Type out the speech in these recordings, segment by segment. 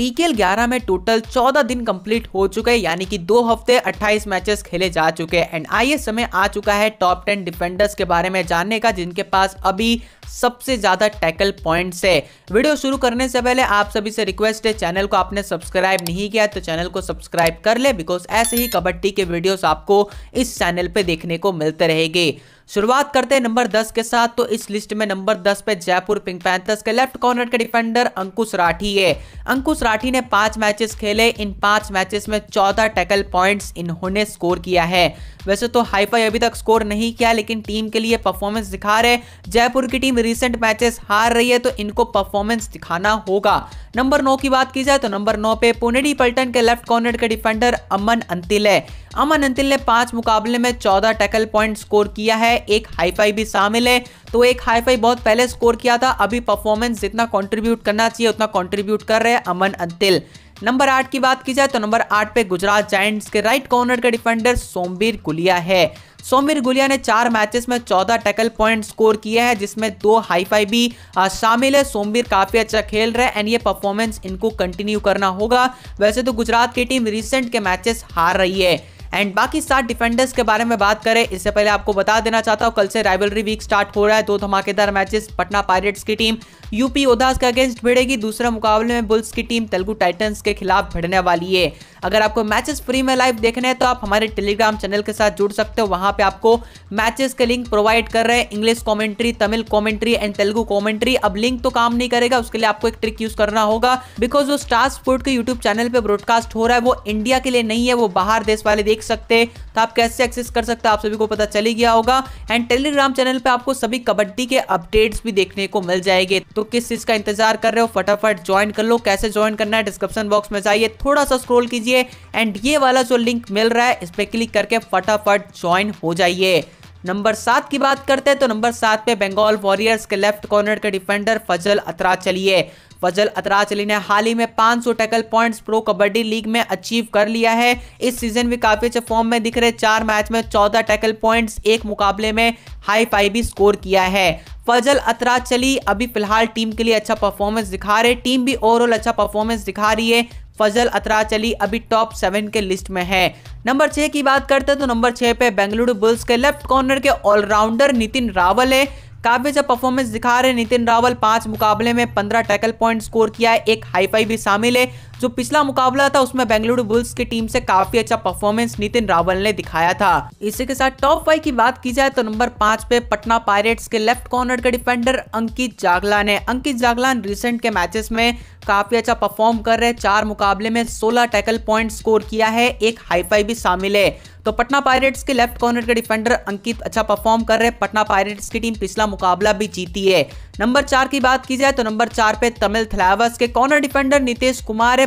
PKL 11 में total 14 दिन complete हो चुके हैं यानी कि दो हफ्ते 28 मैचेस खेले जा चुके हैं एंड आइए समय आ चुका है टॉप 10 डिफेंडर्स के बारे में जानने का जिनके पास अभी सबसे ज्यादा टैकल पॉइंट्स है वीडियो शुरू करने से पहले आप सभी से रिक्वेस्ट है चैनल को आपने सब्सक्राइब नहीं किया तो चैनल को सब्सक्राइब कर ले बिकॉज ऐसे ही कबड्डी के वीडियोस आपको इस चैनल पे देखने को मिलते रहेगी शुरुआत करते हैं नंबर दस के साथ तो इस लिस्ट में नंबर दस पे जयपुर पिंक पैंथर्स के लेफ्ट कॉर्नर के डिफेंडर अंकुश राठी है अंकुश राठी ने पांच मैचेस खेले इन पांच मैचेस में चौदह टैकल पॉइंट्स इन्होंने स्कोर किया है वैसे तो हाईफाई अभी तक स्कोर नहीं किया लेकिन टीम के लिए परफॉर्मेंस दिखा रहे जयपुर की टीम रिसेंट मैचेस हार रही है तो इनको परफॉर्मेंस दिखाना होगा नंबर नौ की बात की जाए तो नंबर नौ पे पुनेडी पल्टन के लेफ्ट कॉर्नर के डिफेंडर अमन अंतिल है अमन अंतिल ने पांच मुकाबले में चौदह टैकल पॉइंट स्कोर किया है एक हाईफाई भी शामिल है तो एक हाईफाई बहुत पहले स्कोर किया था अभी परफॉर्मेंस जितना कॉन्ट्रीब्यूट करना चाहिए उतना कॉन्ट्रीब्यूट कर रहे हैं अमन अंतिल नंबर आठ की बात की जाए तो नंबर आठ पे गुजरात जायंट्स के राइट कॉर्नर का डिफेंडर सोमवीर गुलिया है सोमवीर गुलिया ने चार मैचेस में चौदह टैकल पॉइंट स्कोर किए हैं जिसमें दो हाईफाई भी शामिल है सोमवीर काफी अच्छा खेल रहे हैं एंड ये परफॉर्मेंस इनको कंटिन्यू करना होगा वैसे तो गुजरात की टीम रिसेंट के मैचेस हार रही है एंड बाकी सात डिफेंडर्स के बारे में बात करें इससे पहले आपको बता देना चाहता हूँ कल से राइवलरी वीक स्टार्ट हो रहा है दो धमाकेदार मैचेस पटना पायरेट्स की टीम यूपी योद्धास के अगेंस्ट भिड़ेगी दूसरे मुकाबले में बुल्स की टीम तेलुगु टाइटन्स के खिलाफ भिड़ने वाली है अगर आपको मैचेस फ्री में लाइव देखने हैं तो आप हमारे टेलीग्राम चैनल के साथ जुड़ सकते हो वहां पे आपको मैचेस के लिंक प्रोवाइड कर रहे हैं English commentary Tamil commentary and Telugu commentary अब लिंक तो काम नहीं करेगा उसके लिए आपको एक ट्रिक यूज करना होगा बिकॉज वो स्टार स्पोर्ट के यूट्यूब चैनल पर ब्रॉडकास्ट हो रहा है वो इंडिया के लिए नहीं है वो बाहर देश वाले देख देख सकते तो आप कैसे एक्सेस कर सकते हैं आप सभी को पता चली गया होगा एंड टेलीग्राम चैनल पर आपको सभी कबड्डी के अपडेट्स भी देखने को मिल जाएंगे तो किस चीज का इंतजार कर रहे हो फटाफट ज्वाइन कर लो कैसे ज्वाइन करना है डिस्क्रिप्शन बॉक्स में जाइए थोड़ा सा स्क्रोल कीजिए एंड ये वाला जो लिंक मिल रहा है इस पर क्लिक करके फटाफट ज्वाइन हो जाइए नंबर सात की बात करते हैं तो नंबर सात पे बंगाल वॉरियर्स के लेफ्ट कॉर्नर के डिफेंडर फजल अतराचली है फजल अतराचली ने हाल ही में 500 tackle point Pro Kabaddi League में अचीव कर लिया है इस सीजन भी काफी अच्छे फॉर्म में दिख रहे चार मैच में 14 टैकल पॉइंट्स एक मुकाबले में हाई फाई भी स्कोर किया है फजल अतराचली अभी फिलहाल टीम के लिए अच्छा परफॉर्मेंस दिखा रहे टीम भी ओवरऑल अच्छा परफॉर्मेंस दिखा रही है फजल अतराचली अभी टॉप सेवन के लिस्ट में है नंबर छह की बात करते हैं तो नंबर छह पे बेंगलुरु बुल्स के लेफ्ट कॉर्नर के ऑलराउंडर नितिन रावल है काफी अच्छा परफॉर्मेंस दिखा रहे नितिन रावल पांच मुकाबले में पंद्रह टैकल पॉइंट स्कोर किया है एक हाईफाई भी शामिल है जो पिछला मुकाबला था उसमें बेंगलुरु बुल्स की टीम से काफी अच्छा परफॉर्मेंस नितिन रावल ने दिखाया था इसी के साथ टॉप फाइव की बात की जाए तो नंबर पांच पे पटना पायरेट्स के लेफ्ट कॉर्नर के डिफेंडर अंकित जागला ने अंकित जागलान रिसेंट के मैचेस में काफी अच्छा परफॉर्म कर रहे चार मुकाबले में सोलह टैकल पॉइंट स्कोर किया है एक हाईफाई भी शामिल है तो पटना पायरेट्स के लेफ्ट कॉर्नर के डिफेंडर अंकित अच्छा परफॉर्म कर रहे पटना पायरेट्स की टीम पिछला मुकाबला भी जीती है नंबर चार की बात की जाए तो नंबर चार पे तमिल थलावस के कॉर्नर डिफेंडर नीतीश कुमार है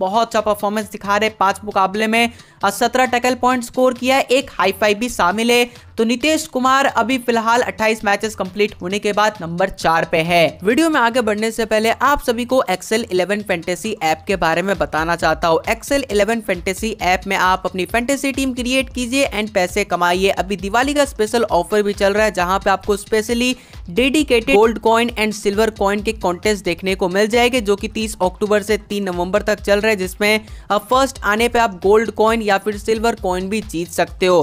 बहुत अच्छा परफॉर्मेंस दिखा रहे पांच मुकाबले में सत्रह टैकल पॉइंट स्कोर किया है एक हाई फाइव भी शामिल है तो नीतीश कुमार अभी फिलहाल 28 मैचेस कंप्लीट होने के बाद नंबर चार पे है वीडियो में आगे बढ़ने से पहले आप सभी को एक्सेल 11 फैंटेसी ऐप के बारे में बताना चाहता हूँ एक्सेल 11 फैंटेसी ऐप में आप अपनी फैंटेसी टीम क्रिएट कीजिए एंड पैसे कमाइए अभी दिवाली का स्पेशल ऑफर भी चल रहा है जहाँ पे आपको specially dedicated gold coin and silver coin के कॉन्टेस्ट देखने को मिल जाएंगे जो की तीस अक्टूबर से तीन नवम्बर तक चल रहे हैं जिसमें फर्स्ट आने पे आप गोल्ड कॉइन या फिर सिल्वर कॉइन भी जीत सकते हो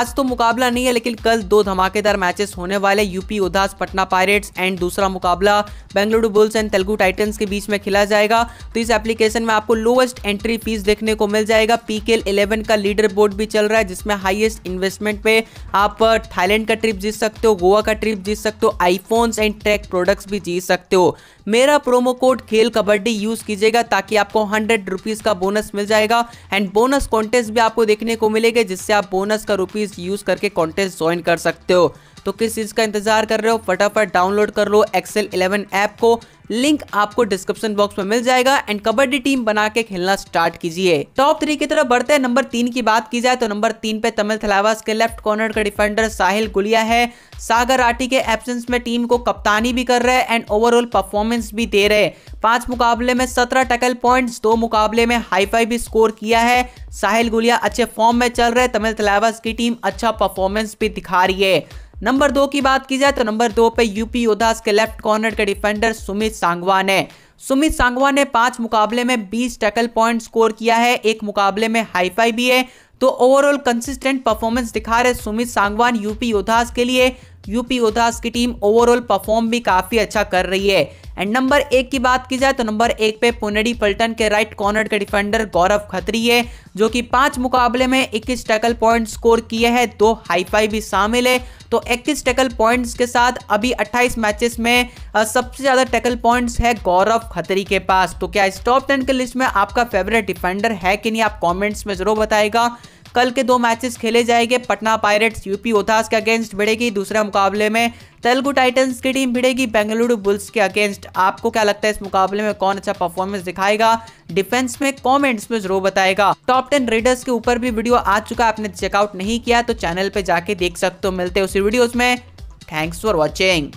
आज तो मुकाबला नहीं है लेकिन कल दो धमाकेदार मैचेस होने वाले यूपी उदास पटना पायरेट्स एंड दूसरा मुकाबला Bengaluru Bulls and Telugu Titans के बीच में खेला जाएगा तो इस एप्लीकेशन में आपको लोवेस्ट एंट्री फीस देखने को मिल जाएगा पी इलेवन का लीडर बोर्ड भी चल रहा है जिसमें हाइएस्ट इन्वेस्टमेंट पे आप थाईलैंड का ट्रिप जीत सकते हो गोवा का ट्रिप जीत सकते हो आईफोन्स एंड ट्रैक प्रोडक्ट्स भी जीत सकते हो मेरा प्रोमो कोड खेल कबड्डी यूज कीजिएगा ताकि आपको हंड्रेड रुपीज़ का बोनस मिल जाएगा एंड बोनस कॉन्टेस्ट भी आपको देखने को मिलेगा जिससे आप बोनस का रुपीज़ यूज़ करके कॉन्टेस्ट ज्वाइन कर सकते हो तो किस चीज़ का इंतजार कर रहे हो फटाफट डाउनलोड कर लो एक्सेल 11 ऐप को लिंक आपको डिस्क्रिप्शन बॉक्स में मिल जाएगा एंड कबड्डी टीम बना के खेलना स्टार्ट कीजिए टॉप थ्री की तरफ बढ़ते हैं नंबर तीन की बात की जाए तो नंबर तीन पे तमिल थलावास के लेफ्ट कॉर्नर का डिफेंडर साहिल गुलिया है सागर राठी के एब्सेंस में टीम को कप्तानी भी कर रहे हैं एंड ओवरऑल परफॉर्मेंस भी दे रहे पांच मुकाबले में सत्रह टकल पॉइंट दो मुकाबले में हाईफाई भी स्कोर किया है साहिल गुलिया अच्छे फॉर्म में चल रहे तमिल थलावास की टीम अच्छा परफॉर्मेंस भी दिखा रही है नंबर दो की बात की जाए तो नंबर दो पे यूपी योद्धा के लेफ्ट कॉर्नर के डिफेंडर सुमित सांगवान है सुमित सांगवान ने पांच मुकाबले में 20 टैकल पॉइंट स्कोर किया है एक मुकाबले में हाईफाई भी है तो ओवरऑल कंसिस्टेंट परफॉर्मेंस दिखा रहे सुमित सांगवान यूपी योद्धास के लिए यूपी योद्धास की टीम ओवरऑल परफॉर्म भी काफी अच्छा कर रही है एंड नंबर एक की बात की जाए तो नंबर एक पे पुनेडी पल्टन के राइट कॉर्नर के डिफेंडर गौरव खत्री है जो कि पांच मुकाबले में 21 टैकल पॉइंट स्कोर किए हैं दो हाईफाई भी शामिल है तो 21 टैकल पॉइंट्स के साथ अभी 28 मैचेस में सबसे ज़्यादा टैकल पॉइंट्स है गौरव खत्री के पास तो क्या इस टॉप टेन के लिस्ट में आपका फेवरेट डिफेंडर है कि नहीं आप कॉमेंट्स में ज़रूर बताएगा कल के दो मैचेस खेले जाएंगे पटना पायरेट्स यूपी ओथास के अगेंस्ट भिड़ेगी दूसरे मुकाबले में तेलुगु टाइटंस की टीम भिड़ेगी बेंगलुरु बुल्स के अगेंस्ट आपको क्या लगता है इस मुकाबले में कौन अच्छा परफॉर्मेंस दिखाएगा डिफेंस में कमेंट्स में जरूर बताएगा टॉप टेन रेडर्स के ऊपर भी वीडियो आ चुका आपने चेकआउट नहीं किया तो चैनल पे जाके देख सकते हो मिलते उसी वीडियोस में थैंक्स फॉर वॉचिंग